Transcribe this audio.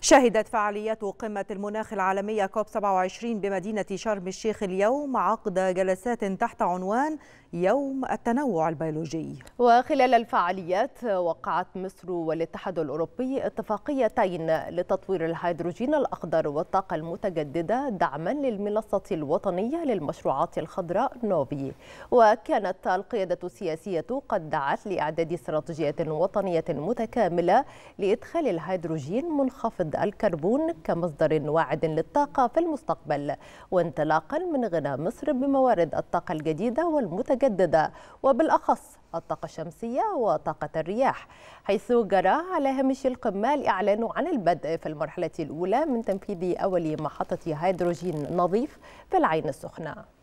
شهدت فعاليات قمة المناخ العالمية كوب 27 بمدينة شرم الشيخ اليوم عقد جلسات تحت عنوان يوم التنوع البيولوجي وخلال الفعاليات وقعت مصر والاتحاد الأوروبي اتفاقيتين لتطوير الهيدروجين الأخضر والطاقة المتجددة دعما للمنصة الوطنية للمشروعات الخضراء نوفي وكانت القيادة السياسية قد دعت لإعداد استراتيجية وطنية متكاملة لإدخال الهيدروجين منخفض استخراج الكربون كمصدر واعد للطاقة في المستقبل وانطلاقا من غنى مصر بموارد الطاقة الجديدة والمتجددة وبالأخص الطاقة الشمسية وطاقة الرياح حيث جرى على هامش القمة الإعلان عن البدء في المرحلة الأولى من تنفيذ أول محطة هيدروجين نظيف في العين السخنة